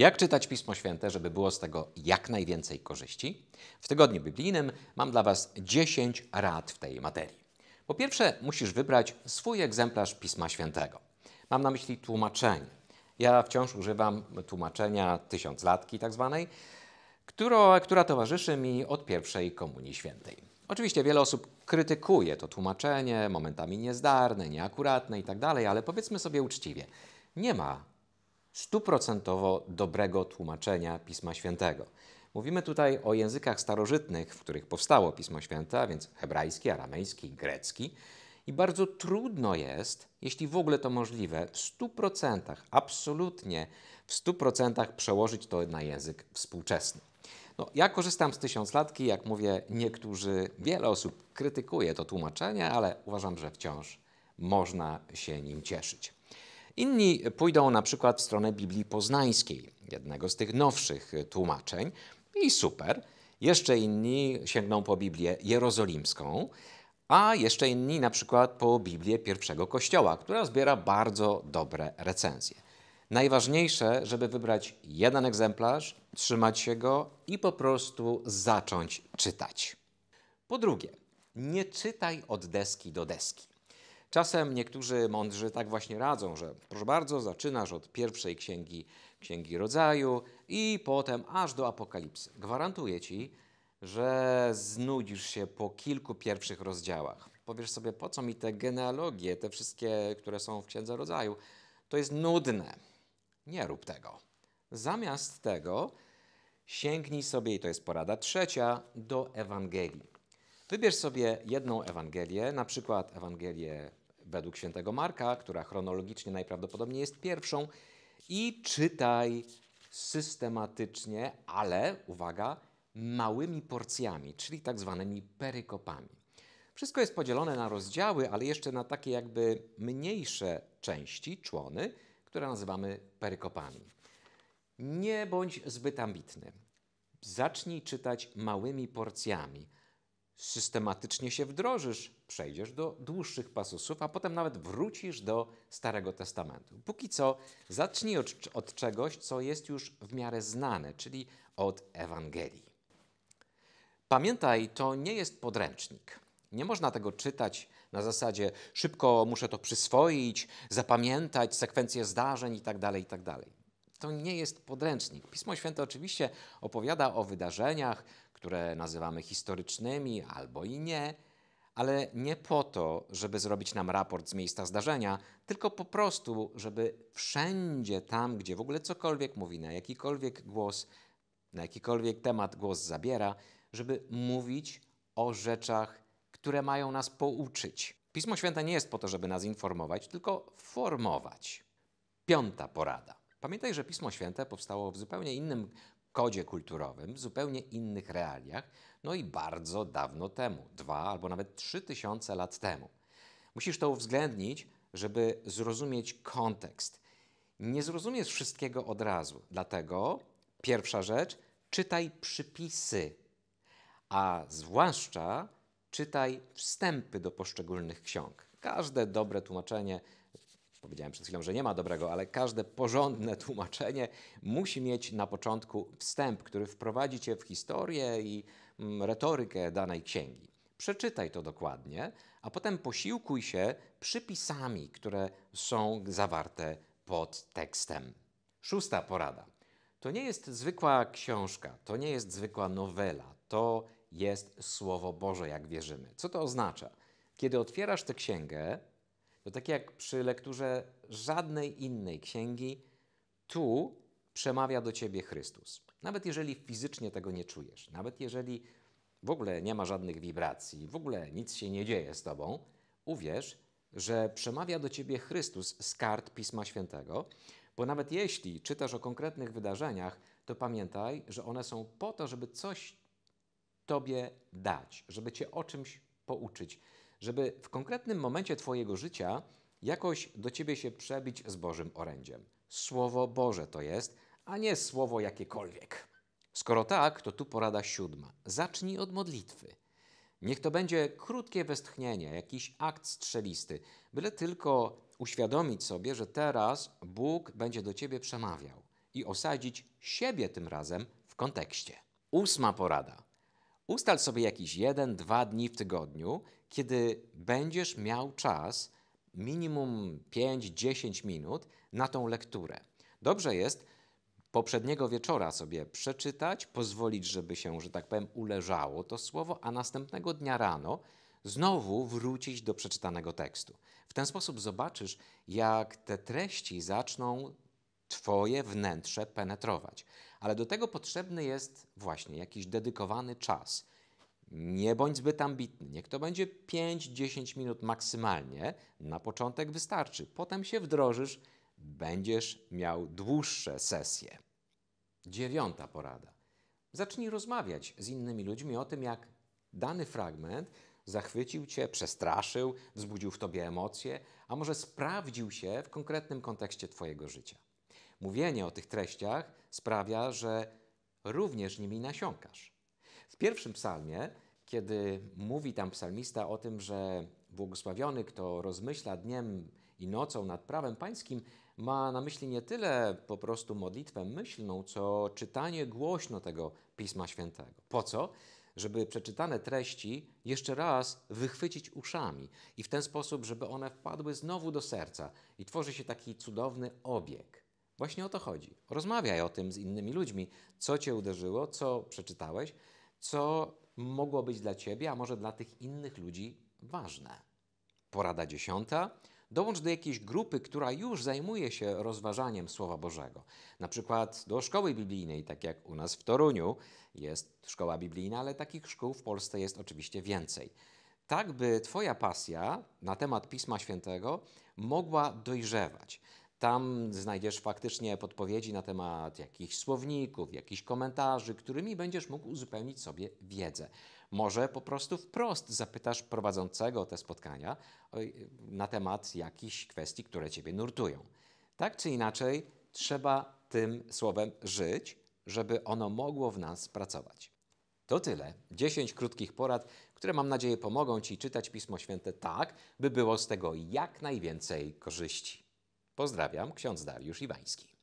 Jak czytać Pismo Święte, żeby było z tego jak najwięcej korzyści? W tygodniu biblijnym mam dla Was 10 rad w tej materii. Po pierwsze, musisz wybrać swój egzemplarz Pisma Świętego. Mam na myśli tłumaczenie. Ja wciąż używam tłumaczenia tysiąclatki tak zwanej, która, która towarzyszy mi od pierwszej Komunii Świętej. Oczywiście wiele osób krytykuje to tłumaczenie, momentami niezdarne, nieakuratne itd., tak ale powiedzmy sobie uczciwie, nie ma stuprocentowo dobrego tłumaczenia Pisma Świętego. Mówimy tutaj o językach starożytnych, w których powstało Pismo Święte, a więc hebrajski, aramejski, grecki. I bardzo trudno jest, jeśli w ogóle to możliwe, w 100%, absolutnie w 100% przełożyć to na język współczesny. No, ja korzystam z tysiąclatki, jak mówię, niektórzy, wiele osób krytykuje to tłumaczenie, ale uważam, że wciąż można się nim cieszyć. Inni pójdą na przykład w stronę Biblii Poznańskiej, jednego z tych nowszych tłumaczeń, i super. Jeszcze inni sięgną po Biblię Jerozolimską, a jeszcze inni na przykład po Biblię pierwszego kościoła, która zbiera bardzo dobre recenzje. Najważniejsze, żeby wybrać jeden egzemplarz, trzymać się go i po prostu zacząć czytać. Po drugie, nie czytaj od deski do deski. Czasem niektórzy mądrzy tak właśnie radzą, że proszę bardzo, zaczynasz od pierwszej księgi, księgi rodzaju i potem aż do apokalipsy. Gwarantuję ci, że znudzisz się po kilku pierwszych rozdziałach. Powiesz sobie, po co mi te genealogie, te wszystkie, które są w księdze rodzaju? To jest nudne. Nie rób tego. Zamiast tego sięgnij sobie, i to jest porada trzecia, do Ewangelii. Wybierz sobie jedną Ewangelię, na przykład Ewangelię według świętego Marka, która chronologicznie najprawdopodobniej jest pierwszą, i czytaj systematycznie, ale uwaga, małymi porcjami, czyli tak zwanymi perykopami. Wszystko jest podzielone na rozdziały, ale jeszcze na takie jakby mniejsze części, człony, które nazywamy perykopami. Nie bądź zbyt ambitny. Zacznij czytać małymi porcjami systematycznie się wdrożysz, przejdziesz do dłuższych pasusów, a potem nawet wrócisz do Starego Testamentu. Póki co zacznij od, od czegoś, co jest już w miarę znane, czyli od Ewangelii. Pamiętaj, to nie jest podręcznik. Nie można tego czytać na zasadzie szybko muszę to przyswoić, zapamiętać, sekwencję zdarzeń itd. Tak itd. Tak to nie jest podręcznik. Pismo Święte oczywiście opowiada o wydarzeniach, które nazywamy historycznymi albo i nie, ale nie po to, żeby zrobić nam raport z miejsca zdarzenia, tylko po prostu, żeby wszędzie tam, gdzie w ogóle cokolwiek mówi, na jakikolwiek głos, na jakikolwiek temat głos zabiera, żeby mówić o rzeczach, które mają nas pouczyć. Pismo Święte nie jest po to, żeby nas informować, tylko formować. Piąta porada. Pamiętaj, że Pismo Święte powstało w zupełnie innym kodzie kulturowym, zupełnie innych realiach, no i bardzo dawno temu, dwa albo nawet trzy tysiące lat temu. Musisz to uwzględnić, żeby zrozumieć kontekst. Nie zrozumiesz wszystkiego od razu, dlatego pierwsza rzecz, czytaj przypisy, a zwłaszcza czytaj wstępy do poszczególnych ksiąg. Każde dobre tłumaczenie Powiedziałem przed chwilą, że nie ma dobrego, ale każde porządne tłumaczenie musi mieć na początku wstęp, który wprowadzi cię w historię i mm, retorykę danej księgi. Przeczytaj to dokładnie, a potem posiłkuj się przypisami, które są zawarte pod tekstem. Szósta porada. To nie jest zwykła książka, to nie jest zwykła nowela, to jest Słowo Boże, jak wierzymy. Co to oznacza? Kiedy otwierasz tę księgę, to tak jak przy lekturze żadnej innej księgi, tu przemawia do ciebie Chrystus. Nawet jeżeli fizycznie tego nie czujesz, nawet jeżeli w ogóle nie ma żadnych wibracji, w ogóle nic się nie dzieje z tobą, uwierz, że przemawia do ciebie Chrystus z kart Pisma Świętego, bo nawet jeśli czytasz o konkretnych wydarzeniach, to pamiętaj, że one są po to, żeby coś tobie dać, żeby cię o czymś pouczyć, żeby w konkretnym momencie Twojego życia jakoś do Ciebie się przebić z Bożym orędziem. Słowo Boże to jest, a nie słowo jakiekolwiek. Skoro tak, to tu porada siódma. Zacznij od modlitwy. Niech to będzie krótkie westchnienie, jakiś akt strzelisty, byle tylko uświadomić sobie, że teraz Bóg będzie do ciebie przemawiał i osadzić siebie tym razem w kontekście. Ósma porada. Ustal sobie jakiś jeden, dwa dni w tygodniu, kiedy będziesz miał czas, minimum 5-10 minut, na tą lekturę. Dobrze jest poprzedniego wieczora sobie przeczytać, pozwolić, żeby się, że tak powiem, uleżało to słowo, a następnego dnia rano znowu wrócić do przeczytanego tekstu. W ten sposób zobaczysz, jak te treści zaczną Twoje wnętrze penetrować. Ale do tego potrzebny jest właśnie jakiś dedykowany czas. Nie bądź zbyt ambitny. Niech to będzie 5-10 minut maksymalnie. Na początek wystarczy. Potem się wdrożysz, będziesz miał dłuższe sesje. Dziewiąta porada. Zacznij rozmawiać z innymi ludźmi o tym, jak dany fragment zachwycił cię, przestraszył, wzbudził w tobie emocje, a może sprawdził się w konkretnym kontekście twojego życia. Mówienie o tych treściach sprawia, że również nimi nasiąkasz. W pierwszym psalmie, kiedy mówi tam psalmista o tym, że błogosławiony, kto rozmyśla dniem i nocą nad prawem pańskim, ma na myśli nie tyle po prostu modlitwę myślną, co czytanie głośno tego Pisma Świętego. Po co? Żeby przeczytane treści jeszcze raz wychwycić uszami i w ten sposób, żeby one wpadły znowu do serca i tworzy się taki cudowny obieg. Właśnie o to chodzi. Rozmawiaj o tym z innymi ludźmi, co cię uderzyło, co przeczytałeś, co mogło być dla ciebie, a może dla tych innych ludzi ważne. Porada dziesiąta. Dołącz do jakiejś grupy, która już zajmuje się rozważaniem Słowa Bożego. Na przykład do szkoły biblijnej, tak jak u nas w Toruniu jest szkoła biblijna, ale takich szkół w Polsce jest oczywiście więcej. Tak, by Twoja pasja na temat Pisma Świętego mogła dojrzewać. Tam znajdziesz faktycznie podpowiedzi na temat jakichś słowników, jakichś komentarzy, którymi będziesz mógł uzupełnić sobie wiedzę. Może po prostu wprost zapytasz prowadzącego te spotkania na temat jakichś kwestii, które ciebie nurtują. Tak czy inaczej, trzeba tym słowem żyć, żeby ono mogło w nas pracować. To tyle. 10 krótkich porad, które mam nadzieję pomogą Ci czytać Pismo Święte tak, by było z tego jak najwięcej korzyści. Pozdrawiam, ksiądz Dariusz Iwański.